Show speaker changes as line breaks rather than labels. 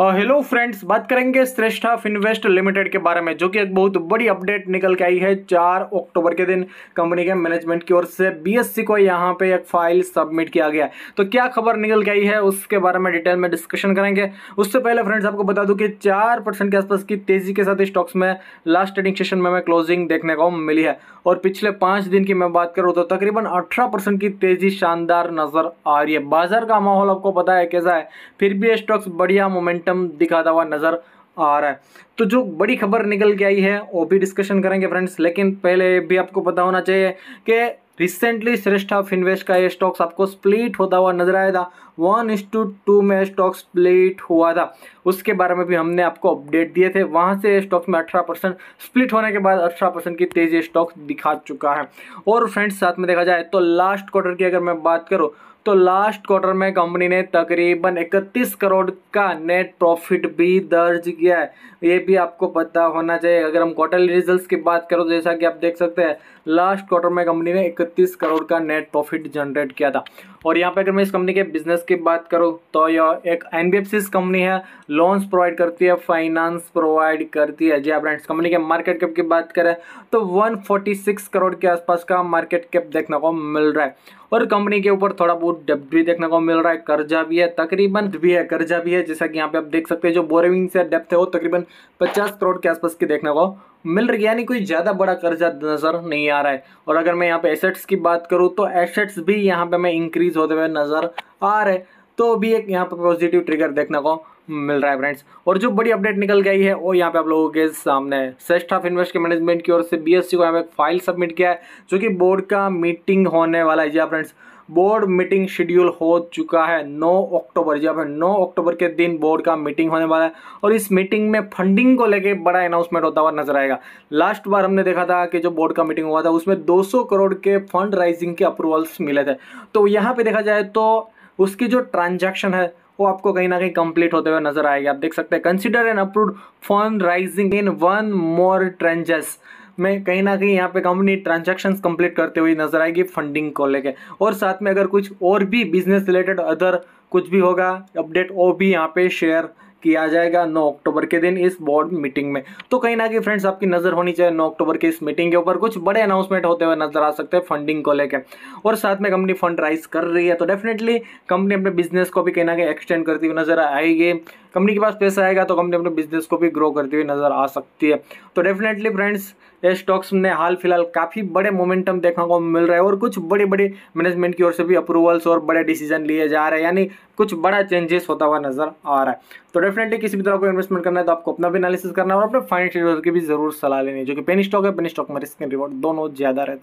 hello uh, friends बात करेंगे श्रेष्ठा Finvest limited के बारे में जो कि एक बहुत बड़ी अपडेट निकल के आई है चार अक्टूबर के दिन कंपनी के मैनेजमेंट की ओर से बीएससी को यहां पे एक फाइल सबमिट किया गया तो क्या खबर निकल के आई है उसके बारे में डिटेल में डिस्कशन करेंगे उससे पहले फ्रेंड्स आपको बता दूँ कि चार परसेंट के आसपास की तेजी के साथ स्टॉक्स में लास्ट ट्रेडिंग सेशन में हमें क्लोजिंग देखने को मिली है और पिछले पाँच दिन की मैं बात करूँ तो तकरीबन अठारह की तेजी शानदार नजर आ रही है बाजार का माहौल आपको पता है कैसा है फिर भी स्टॉक्स बढ़िया मोमेंट मोमेंटम दिखाता हुआ नज़र आ रहा है तो जो बड़ी खबर निकल के आई है वो भी डिस्कशन करेंगे फ्रेंड्स लेकिन पहले भी आपको पता होना चाहिए कि रिसेंटली श्रेष्ठा फिनवेस्ट का ये स्टॉक्स आपको स्प्लिट होता हुआ नजर आया था वन इज टू टू में स्टॉक स्प्लिट हुआ था उसके बारे में भी हमने आपको अपडेट दिए थे वहाँ से स्टॉक्स में 18 परसेंट स्प्लिट होने के बाद 18 परसेंट की तेज़ी स्टॉक दिखा चुका है और फ्रेंड्स साथ में देखा जाए तो लास्ट क्वार्टर की अगर मैं बात करूँ तो लास्ट क्वार्टर में कंपनी ने तकरीबन 31 करोड़ का नेट प्रॉफिट भी दर्ज किया है ये भी आपको पता होना चाहिए अगर हम क्वार्टरली रिजल्ट्स की बात करो तो जैसा कि आप देख सकते हैं लास्ट क्वार्टर में कंपनी ने 31 करोड़ का नेट प्रॉफिट जनरेट किया था और यहाँ पे अगर मैं इस कंपनी के बिजनेस की बात करूँ तो यह एक एन कंपनी है लोन्स प्रोवाइड करती है फाइनेंस प्रोवाइड करती है जी आप फ्रेंड्स कंपनी के मार्केट कैप की बात करें तो 146 करोड़ के आसपास का मार्केट कैप देखने को मिल रहा है और कंपनी के ऊपर थोड़ा बहुत डेब्ट भी देखने को मिल रहा है कर्जा भी है तकरीबन भी है कर्जा भी है जैसा कि यहाँ पे आप देख सकते हैं जो बोरिंग से डेप्थ है वो तकरीबन पचास करोड़ के आसपास की देखने को मिल रही है यानी कोई ज़्यादा बड़ा कर्जा नज़र नहीं आ रहा है और अगर मैं यहाँ पे एसेट्स की बात करूँ तो एसेट्स भी यहाँ पे मैं इंक्रीज रिलीज होते हुए नज़र आ रहे तो भी एक यहाँ पर पॉजिटिव ट्रिगर देखने को मिल रहा है फ्रेंड्स और जो बड़ी अपडेट निकल गई है वो यहाँ पे आप लोगों के सामने सेस्ट ऑफ इन्वेस्ट के मैनेजमेंट की ओर से बीएससी को यहाँ पे फाइल सबमिट किया है जो कि बोर्ड का मीटिंग होने वाला है जी फ्रेंड्स हाँ, बोर्ड मीटिंग शेड्यूल हो चुका है 9 अक्टूबर जब 9 अक्टूबर के दिन बोर्ड का मीटिंग होने वाला है और इस मीटिंग में फंडिंग को लेके बड़ा अनाउंसमेंट होता हुआ नजर आएगा लास्ट बार हमने देखा था कि जो बोर्ड का मीटिंग हुआ था उसमें 200 करोड़ के फंड राइजिंग के अप्रूवल्स मिले थे तो यहाँ पे देखा जाए तो उसकी जो ट्रांजेक्शन है वो आपको कहीं ना कहीं कंप्लीट होते हुए नजर आएगी आप देख सकते हैं consider an approve fund raising in one more tranches में कहीं ना कहीं यहाँ पे कंपनी ट्रांजैक्शंस कंप्लीट करते हुए नजर आएगी फंडिंग को लेके और साथ में अगर कुछ और भी बिजनेस रिलेटेड अदर कुछ भी होगा अपडेट वो भी यहाँ पे शेयर किया जाएगा 9 अक्टूबर के दिन इस बोर्ड मीटिंग में तो कहीं ना कहीं फ्रेंड्स आपकी नज़र होनी चाहिए 9 अक्टूबर के इस मीटिंग के ऊपर कुछ बड़े अनाउंसमेंट होते हुए नजर आ सकते हैं फंडिंग को लेकर और साथ में कंपनी फंड राइज कर रही है तो डेफिनेटली कंपनी अपने बिजनेस को भी कहीं ना कहीं एक्सटेंड करती हुई नजर आएगी कंपनी के पास पैसा आएगा तो कंपनी अपने बिजनेस को भी ग्रो करती हुई नज़र आ सकती है तो डेफिनेटली फ्रेंड्स ये स्टॉक्स में हाल फिलहाल काफ़ी बड़े मोमेंटम देखने को मिल रहा है और कुछ बड़े बड़े मैनेजमेंट की ओर से भी अप्रूवल्स और बड़े डिसीजन लिए जा रहे हैं यानी कुछ बड़ा चेंजेस होता हुआ नज़र आ रहा है तो डेफिनेटली किसी भी तरह को इन्वेस्टमेंट करना है तो आपको अपना भी एनालिसिस करना है और अपने फाइनेंशियल की भी जरूर सलाह लेनी है जो कि पेनी स्टॉक है पेनी स्टॉक में रिस्क एंड रिवॉर्ड दोनों ज़्यादा रहता है